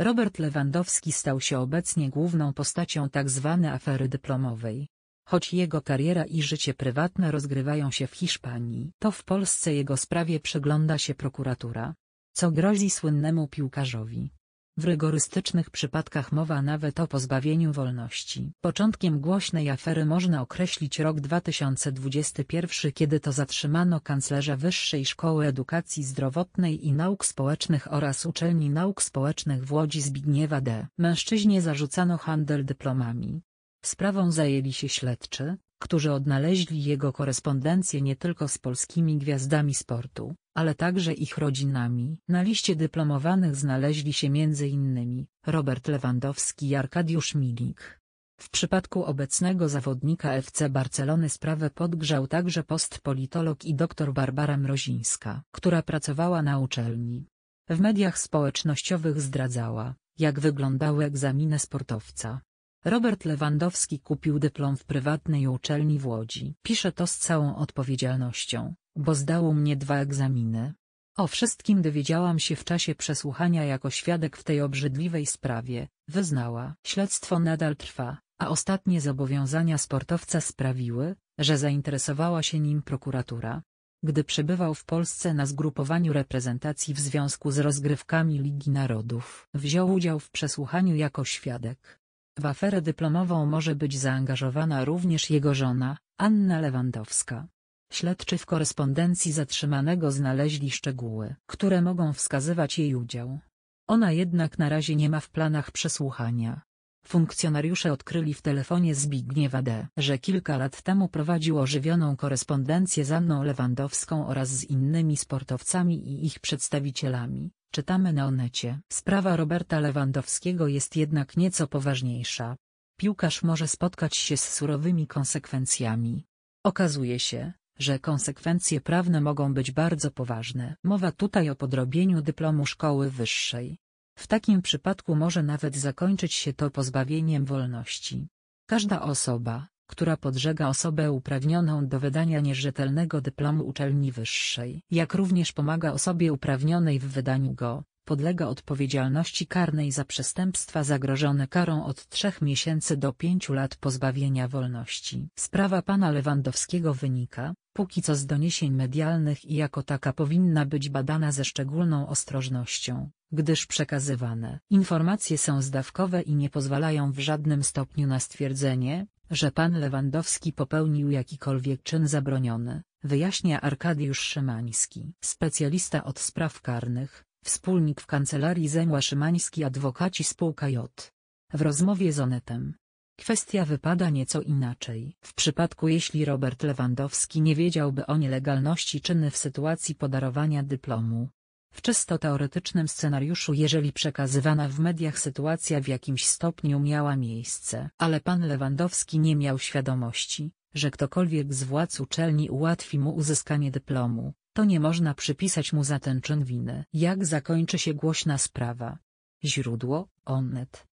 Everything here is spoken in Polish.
Robert Lewandowski stał się obecnie główną postacią tzw. Tak afery dyplomowej. Choć jego kariera i życie prywatne rozgrywają się w Hiszpanii, to w Polsce jego sprawie przygląda się prokuratura. Co grozi słynnemu piłkarzowi? W rygorystycznych przypadkach mowa nawet o pozbawieniu wolności. Początkiem głośnej afery można określić rok 2021, kiedy to zatrzymano kanclerza Wyższej Szkoły Edukacji Zdrowotnej i Nauk Społecznych oraz Uczelni Nauk Społecznych w Łodzi Zbigniewa D. Mężczyźnie zarzucano handel dyplomami. Sprawą zajęli się śledczy, którzy odnaleźli jego korespondencję nie tylko z polskimi gwiazdami sportu, ale także ich rodzinami. Na liście dyplomowanych znaleźli się m.in. Robert Lewandowski i Arkadiusz Milik. W przypadku obecnego zawodnika FC Barcelony sprawę podgrzał także postpolitolog i dr Barbara Mrozińska, która pracowała na uczelni. W mediach społecznościowych zdradzała, jak wyglądały egzaminy sportowca. Robert Lewandowski kupił dyplom w prywatnej uczelni w Łodzi. Pisze to z całą odpowiedzialnością, bo zdało mnie dwa egzaminy. O wszystkim dowiedziałam się w czasie przesłuchania jako świadek w tej obrzydliwej sprawie, wyznała. Śledztwo nadal trwa, a ostatnie zobowiązania sportowca sprawiły, że zainteresowała się nim prokuratura. Gdy przebywał w Polsce na zgrupowaniu reprezentacji w związku z rozgrywkami Ligi Narodów, wziął udział w przesłuchaniu jako świadek. W aferę dyplomową może być zaangażowana również jego żona, Anna Lewandowska. Śledczy w korespondencji zatrzymanego znaleźli szczegóły, które mogą wskazywać jej udział. Ona jednak na razie nie ma w planach przesłuchania. Funkcjonariusze odkryli w telefonie Zbigniewa D., że kilka lat temu prowadził ożywioną korespondencję z Anną Lewandowską oraz z innymi sportowcami i ich przedstawicielami. Czytamy na Onecie. Sprawa Roberta Lewandowskiego jest jednak nieco poważniejsza. Piłkarz może spotkać się z surowymi konsekwencjami. Okazuje się, że konsekwencje prawne mogą być bardzo poważne. Mowa tutaj o podrobieniu dyplomu szkoły wyższej. W takim przypadku może nawet zakończyć się to pozbawieniem wolności. Każda osoba, która podżega osobę uprawnioną do wydania nierzetelnego dyplomu uczelni wyższej, jak również pomaga osobie uprawnionej w wydaniu go, podlega odpowiedzialności karnej za przestępstwa zagrożone karą od 3 miesięcy do 5 lat pozbawienia wolności. Sprawa pana Lewandowskiego wynika, póki co z doniesień medialnych i jako taka powinna być badana ze szczególną ostrożnością, gdyż przekazywane informacje są zdawkowe i nie pozwalają w żadnym stopniu na stwierdzenie, że pan Lewandowski popełnił jakikolwiek czyn zabroniony, wyjaśnia Arkadiusz Szymański. Specjalista od spraw karnych, Wspólnik w kancelarii Zemła Szymański Adwokaci Spółka J. W rozmowie z Onetem. Kwestia wypada nieco inaczej. W przypadku jeśli Robert Lewandowski nie wiedziałby o nielegalności czyny w sytuacji podarowania dyplomu. W czysto teoretycznym scenariuszu jeżeli przekazywana w mediach sytuacja w jakimś stopniu miała miejsce. Ale pan Lewandowski nie miał świadomości, że ktokolwiek z władz uczelni ułatwi mu uzyskanie dyplomu to nie można przypisać mu za ten czyn winy. Jak zakończy się głośna sprawa? Źródło, Onet.